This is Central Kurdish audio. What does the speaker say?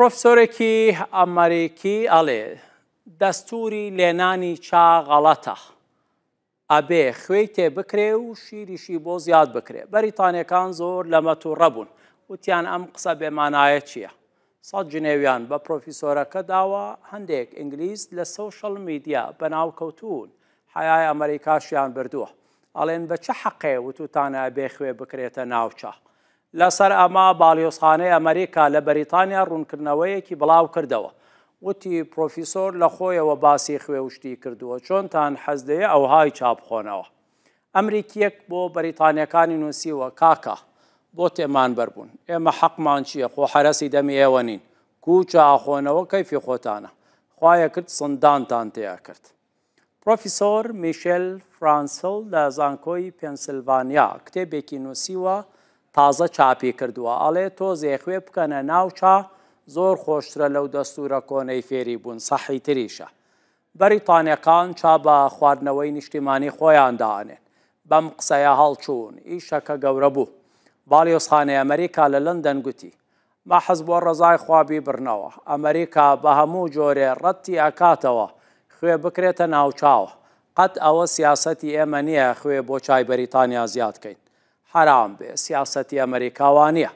پرۆفسۆرێکی ئەمریکی ئەڵێ دەستوری لێنانی چاغەڵەتە. ئەبێ خوێی تێ بکرێ و شیریشی بۆ زیاد بکرێ بەریتانەکان زۆر لەمە و ڕەبوون وتیان ئەم قسە بێمانایە چییە؟ سەد جنێویان بە پرۆفیسۆرەکە داوە هەندێک ئینگلیس لە سوشل میدیا بە ناوکەوتون حیای ئەمریکاشیان بردووە. ئەڵێن بە چه حەقێ وتوتانە بێ خوێ بکرێتە ناوچە. لەسەر ئەما باڵیۆسخانەی ئەمریکا لە بەریتانیا ڕوونکردنەوەیەکی بڵاو کردەوە وتی پرۆفیسۆر لە خۆیەوە باسی خوێوشتی کردووە چۆنتان حەزدەیە ئەو های چاپخۆنەوە ئەمریکیەک بۆ بەریتانیەکانی نووسیوە کاکە بۆ تێمان بەربوون ئێمە حەقمان چییە خۆ حرەسی دەمی ئێوە نین کوچە ئاخۆنەوە کەیفی خۆتانە خوایە کرد سندانتان تێیا کرد پرۆفیسۆر میشل فرانسل لە زانکۆی پێنسلڤانیا کتێبێکی نووسیوە تازە چاپی کردووە ئەڵێ تۆ زێخوێ بکەنە ناوچە زۆر خۆشترە لەو دەستورە کۆنەی فێری بوون سەحی تریشە. بەریتانەکان چا بە خواردنەوەی نیشتیمانی خۆیاندانێن بەم قسەیە هەڵچوون ئیشەکە گەورە بوو. باڵیۆسخانەی ئەمریکا لە لەندەن گوتی. مەحەز بۆ ڕزای خوابی برنەوە ئەمریکا بە هەموو جۆرێ ڕەتی ئەکاتەوە خوێ بکرێتە ناوچاوە قەت ئەوە سیاسەتی ئێمە نییە خوێ بۆ چای بەریتانیا زیادکەین حرام بێ سیاستی ئەمریکاوانە